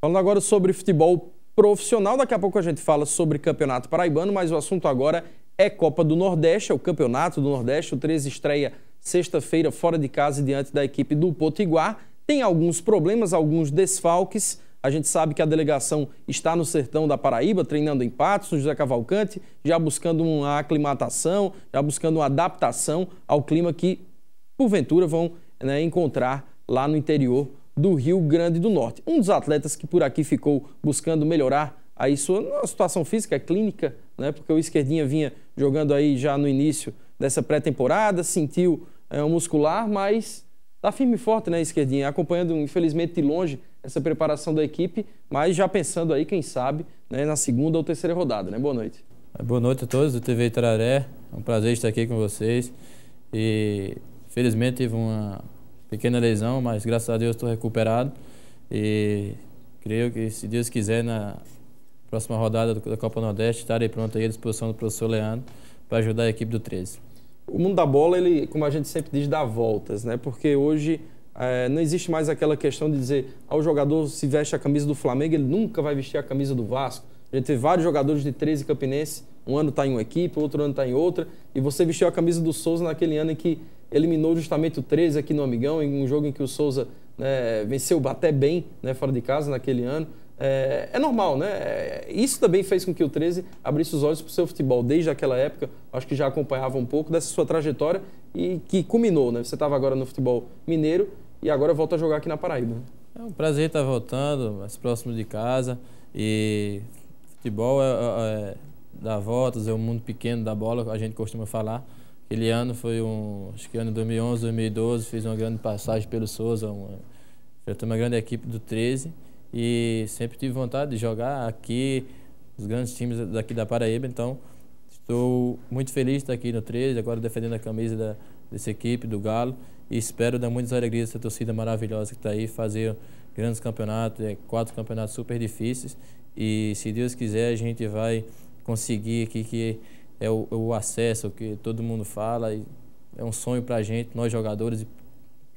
Falando agora sobre futebol profissional, daqui a pouco a gente fala sobre Campeonato Paraibano, mas o assunto agora é Copa do Nordeste, é o Campeonato do Nordeste. O 13 estreia sexta-feira fora de casa diante da equipe do Potiguar. Tem alguns problemas, alguns desfalques. A gente sabe que a delegação está no sertão da Paraíba, treinando em Patos, José Cavalcante, já buscando uma aclimatação, já buscando uma adaptação ao clima que, porventura, vão né, encontrar lá no interior do Rio Grande do Norte. Um dos atletas que por aqui ficou buscando melhorar aí sua situação física, é clínica, né? Porque o esquerdinha vinha jogando aí já no início dessa pré-temporada, sentiu é, um muscular, mas tá firme e forte, né, esquerdinha? Acompanhando, infelizmente, de longe essa preparação da equipe, mas já pensando aí, quem sabe, né, na segunda ou terceira rodada, né? Boa noite. Boa noite a todos do TV Itararé. É um prazer estar aqui com vocês. E, felizmente, tive uma pequena lesão, mas graças a Deus estou recuperado e creio que, se Deus quiser, na próxima rodada da Copa Nordeste estarei pronto aí à disposição do professor Leandro para ajudar a equipe do 13. O mundo da bola, ele, como a gente sempre diz, dá voltas, né? Porque hoje é, não existe mais aquela questão de dizer ao ah, o jogador se veste a camisa do Flamengo, ele nunca vai vestir a camisa do Vasco. A gente teve vários jogadores de 13 campinense um ano está em uma equipe, outro ano está em outra. E você vestiu a camisa do Souza naquele ano em que eliminou justamente o 13 aqui no Amigão, em um jogo em que o Souza né, venceu até bem né, fora de casa naquele ano. É, é, normal, né? É, isso também fez com que o 13 abrisse os olhos para o seu futebol. Desde aquela época, acho que já acompanhava um pouco dessa sua trajetória e que culminou, né? Você estava agora no futebol mineiro e agora volta a jogar aqui na Paraíba. É um prazer estar voltando, mais próximo de casa. E futebol é, é, é dar voltas, é um mundo pequeno da bola, a gente costuma falar. Aquele ano foi um, acho que ano 2011, 2012, fiz uma grande passagem pelo Souza, uma, uma grande equipe do 13 e sempre tive vontade de jogar aqui, os grandes times daqui da Paraíba, então estou muito feliz de estar aqui no 13, agora defendendo a camisa da, dessa equipe, do Galo, e espero dar muitas alegrias a essa torcida maravilhosa que está aí, fazer grandes campeonatos, é, quatro campeonatos super difíceis, e se Deus quiser a gente vai conseguir aqui, que é o, é o acesso que todo mundo fala. é um sonho para a gente, nós jogadores, e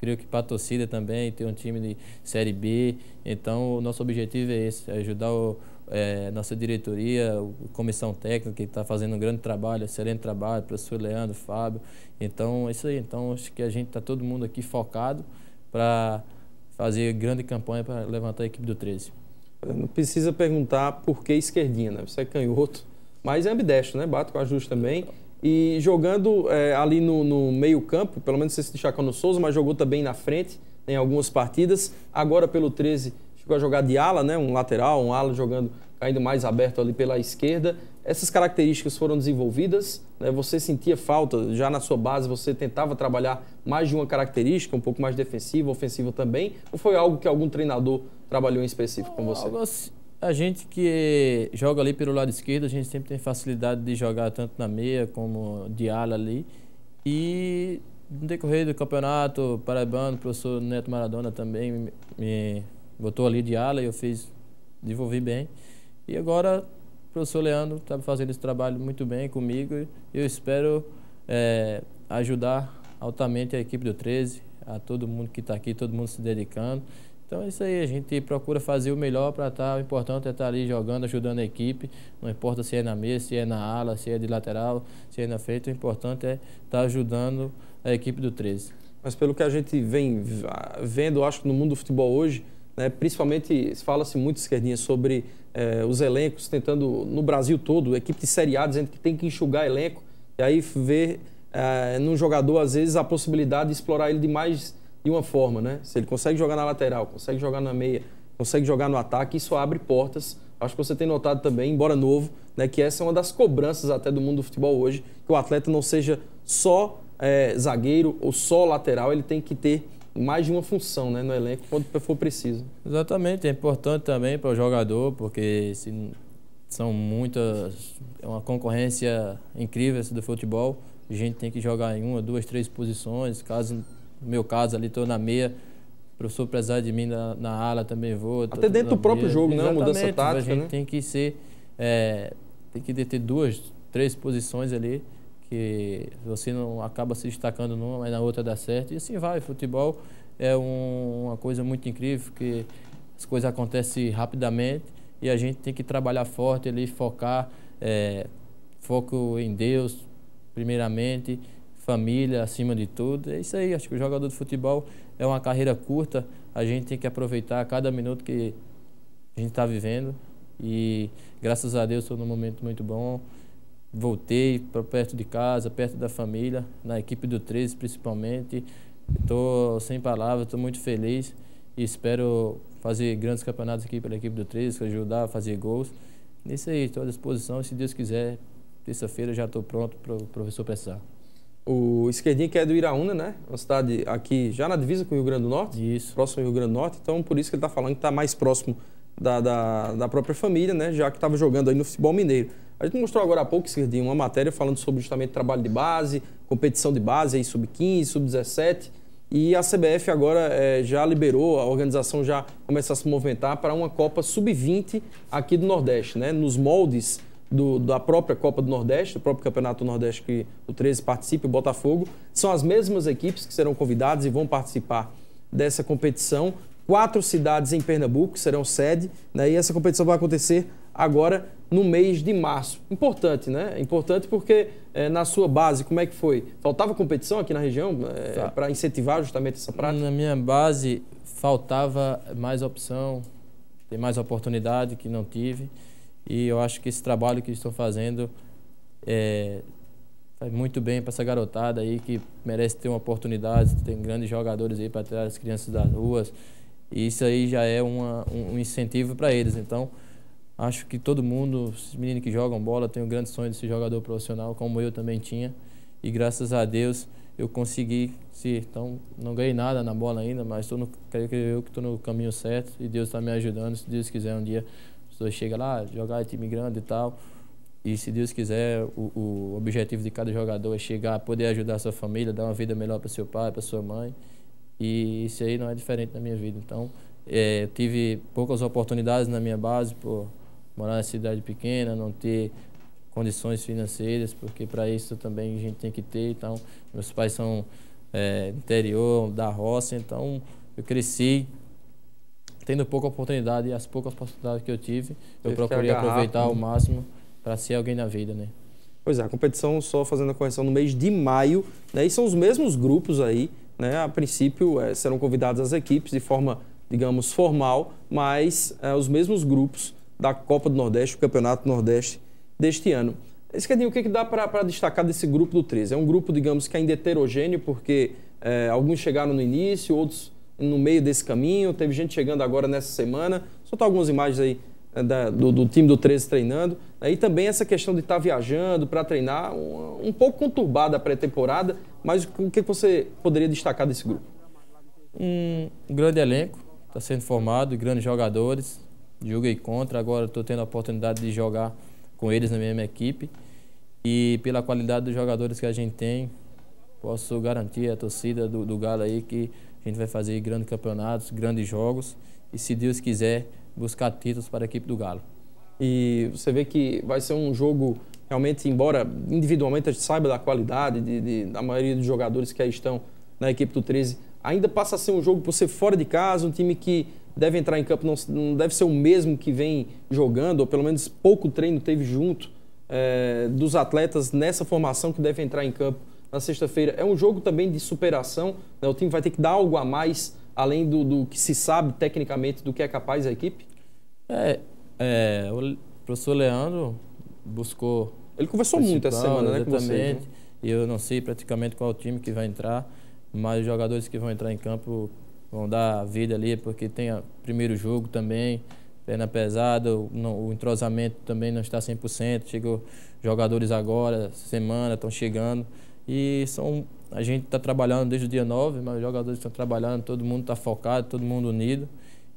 creio que para a torcida também, ter um time de Série B. Então, o nosso objetivo é esse, é ajudar o, é, nossa diretoria, a comissão técnica, que está fazendo um grande trabalho, excelente trabalho, professor Leandro, Fábio. Então, é isso aí. Então, acho que a gente está todo mundo aqui focado para fazer grande campanha para levantar a equipe do 13. Não precisa perguntar por que esquerdinha, né? Você é canhoto mas é ambidestro, né? Bato com ajuste também. E jogando é, ali no, no meio-campo, pelo menos se destacou no Souza, mas jogou também na frente em algumas partidas. Agora pelo 13 chegou a jogar de ala, né? Um lateral, um ala jogando caindo mais aberto ali pela esquerda. Essas características foram desenvolvidas, né? você sentia falta, já na sua base você tentava trabalhar mais de uma característica, um pouco mais defensiva, ofensiva também, ou foi algo que algum treinador trabalhou em específico com você? Assim, a gente que joga ali pelo lado esquerdo, a gente sempre tem facilidade de jogar tanto na meia como de ala ali. E no decorrer do campeonato paraibano, o professor Neto Maradona também me botou ali de ala e eu fiz, desenvolvi bem. E agora o professor Leandro está fazendo esse trabalho muito bem comigo. Eu espero é, ajudar altamente a equipe do 13, a todo mundo que está aqui, todo mundo se dedicando. Então é isso aí, a gente procura fazer o melhor para estar. Tá, o importante é estar tá ali jogando, ajudando a equipe. Não importa se é na mesa, se é na ala, se é de lateral, se é na frente, o importante é estar tá ajudando a equipe do 13. Mas pelo que a gente vem vendo, acho que no mundo do futebol hoje, né, principalmente fala-se muito, esquerdinha, sobre eh, os elencos tentando, no Brasil todo, equipe de Série A dizendo que tem que enxugar elenco, e aí ver eh, num jogador, às vezes, a possibilidade de explorar ele de mais de uma forma, né? Se ele consegue jogar na lateral, consegue jogar na meia, consegue jogar no ataque, isso abre portas. Acho que você tem notado também, embora novo, né, que essa é uma das cobranças até do mundo do futebol hoje, que o atleta não seja só é, zagueiro ou só lateral, ele tem que ter mais de uma função né, no elenco quando for preciso. Exatamente, é importante também para o jogador, porque são muitas. É uma concorrência incrível essa do futebol. A gente tem que jogar em uma, duas, três posições, caso no meu caso, ali estou na meia. O professor precisar de mim na, na ala também vou. Até dentro do próprio jogo, Exatamente, né? Mudança tipo, tática. A gente né? tem que ser. É, tem que ter duas, três posições ali que você não acaba se destacando numa, mas na outra dá certo. E assim vai. Futebol é um, uma coisa muito incrível, que as coisas acontecem rapidamente e a gente tem que trabalhar forte ali, focar, é, foco em Deus, primeiramente, família acima de tudo. É isso aí, acho que o jogador de futebol é uma carreira curta, a gente tem que aproveitar cada minuto que a gente está vivendo. E graças a Deus estou num momento muito bom. Voltei para perto de casa, perto da família, na equipe do 13 principalmente. Estou sem palavras, estou muito feliz e espero fazer grandes campeonatos aqui pela equipe do 13, ajudar a fazer gols. É isso aí, estou à disposição, se Deus quiser, terça-feira já estou pronto para o professor pensar o esquerdinho que é do Iraúna, né? Uma cidade aqui já na divisa com o Rio Grande do Norte. Isso. Próximo ao Rio Grande do Norte. Então, por isso que ele está falando que está mais próximo da, da, da, própria família, né? Já que estava jogando aí no futebol mineiro. A gente mostrou agora há pouco, esquerdinho, uma matéria falando sobre justamente trabalho de base, competição de base aí sub-15, sub-17. E a CBF agora é, já liberou, a organização já começa a se movimentar para uma Copa Sub-20 aqui do Nordeste, né? Nos moldes do, da própria Copa do Nordeste, do próprio Campeonato do Nordeste que o 13 participa, o Botafogo, são as mesmas equipes que serão convidadas e vão participar dessa competição. Quatro cidades em Pernambuco serão sede, né? e essa competição vai acontecer agora no mês de março. Importante, né? É importante porque é, na sua base, como é que foi? Faltava competição aqui na região é, eh, tá. para incentivar justamente essa prática? Na minha base faltava mais opção, ter mais oportunidade que não tive. E eu acho que esse trabalho que estou fazendo é, faz muito bem para essa garotada aí que merece ter uma oportunidade. Tem grandes jogadores aí para tirar as crianças das ruas. E isso aí já é uma, um incentivo para eles. Então, acho que todo mundo, os meninos que jogam bola, tem um grande sonho de ser jogador profissional, como eu também tinha. E graças a Deus eu consegui ser. Então, não ganhei nada na bola ainda, mas estou creio que eu estou no caminho certo e Deus está me ajudando. Se Deus quiser, um dia chega lá, jogar é time grande e tal. E se Deus quiser, o, o, objetivo de cada jogador é chegar, poder ajudar a sua família, dar uma vida melhor para seu pai, para sua mãe. E isso aí não é diferente na minha vida. Então, é, eu tive poucas oportunidades na minha base por morar na cidade pequena, não ter condições financeiras, porque para isso também a gente tem que ter. Então, meus pais são é, interior, da roça, então eu cresci tendo pouca oportunidade, as poucas oportunidades que eu tive, eu procurei aproveitar ao máximo para ser alguém na vida, né? Pois é, a competição só fazendo a correção no mês de maio, né? E são os mesmos grupos aí, né? A princípio é, serão convidadas as equipes de forma, digamos, formal, mas é, os mesmos grupos da Copa do Nordeste, o Campeonato Nordeste deste ano. Esquerdinho, o que, que dá para destacar desse grupo do 13? É um grupo, digamos, que é ainda é heterogêneo, porque é, alguns chegaram no início, outros no meio desse caminho. Teve gente chegando agora nessa semana. Soltar tá algumas imagens aí é, da, do, do, time do 13 treinando. Aí é, também essa questão de estar tá viajando para treinar, um, um, pouco conturbada a pré-temporada, mas o que você poderia destacar desse grupo? Um grande elenco, está sendo formado, grandes jogadores, e contra, agora estou tendo a oportunidade de jogar com eles na mesma equipe. E pela qualidade dos jogadores que a gente tem, posso garantir a torcida do, do Galo aí que a gente vai fazer grandes campeonatos, grandes jogos e, se Deus quiser, buscar títulos para a equipe do Galo. E você vê que vai ser um jogo realmente, embora individualmente a gente saiba da qualidade de, de, da maioria dos jogadores que aí estão na equipe do 13, ainda passa a ser um jogo por ser fora de casa, um time que deve entrar em campo, não, não deve ser o mesmo que vem jogando, ou pelo menos pouco treino teve junto é, dos atletas nessa formação que deve entrar em campo na sexta-feira. É um jogo também de superação, né? o time vai ter que dar algo a mais, além do, do que se sabe tecnicamente, do que é capaz a equipe? É, é o professor Leandro buscou... Ele conversou muito essa semana, né, com vocês, né? E eu não sei praticamente qual time que vai entrar, mas os jogadores que vão entrar em campo vão dar vida ali, porque tem o primeiro jogo também, perna pesada, o, o entrosamento também não está 100%, chegou jogadores agora, semana, estão chegando. E são, a gente está trabalhando desde o dia 9, mas os jogadores estão trabalhando, todo mundo está focado, todo mundo unido.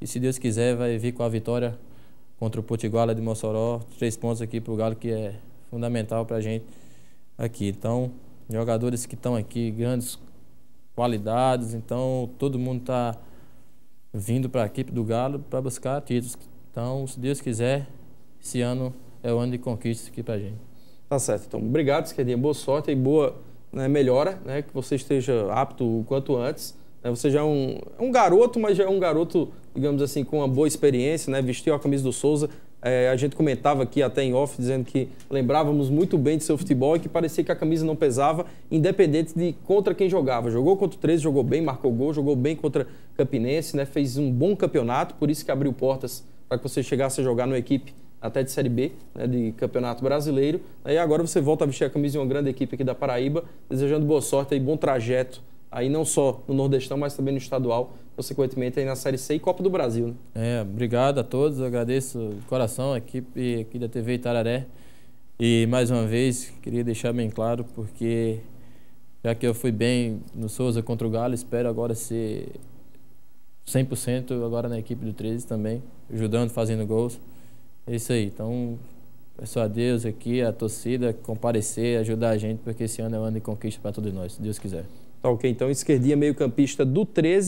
E se Deus quiser, vai vir com a vitória contra o Potiguara de Mossoró. Três pontos aqui para o Galo, que é fundamental para a gente aqui. Então, jogadores que estão aqui, grandes qualidades. Então, todo mundo está vindo para a equipe do Galo para buscar títulos. Então, se Deus quiser, esse ano é o ano de conquistas aqui para a gente. Tá certo. Então, obrigado, Esquerdinha. Boa sorte e boa né, melhora, né, que você esteja apto o quanto antes. Né, você já é um, um, garoto, mas já é um garoto, digamos assim, com uma boa experiência, né, vestiu a camisa do Souza. É, a gente comentava aqui até em off, dizendo que lembrávamos muito bem de seu futebol e que parecia que a camisa não pesava, independente de contra quem jogava. Jogou contra o 13, jogou bem, marcou gol, jogou bem contra Campinense, né, fez um bom campeonato, por isso que abriu portas para que você chegasse a jogar numa equipe até de Série B, né, de Campeonato Brasileiro. E agora você volta a vestir a camisa de uma grande equipe aqui da Paraíba, desejando boa sorte e bom trajeto aí não só no Nordestão, mas também no estadual, consequentemente aí na Série C e Copa do Brasil. Né? É, obrigado a todos, agradeço de coração a equipe aqui da TV Itararé. E mais uma vez, queria deixar bem claro, porque já que eu fui bem no Souza contra o Galo, espero agora ser 100% agora na equipe do 13 também, ajudando, fazendo gols. É isso aí. Então, peço é a Deus aqui, a torcida, comparecer, ajudar a gente, porque esse ano é um ano de conquista para todos nós, se Deus quiser. Tá ok, então, esquerdinha, meio-campista do 13.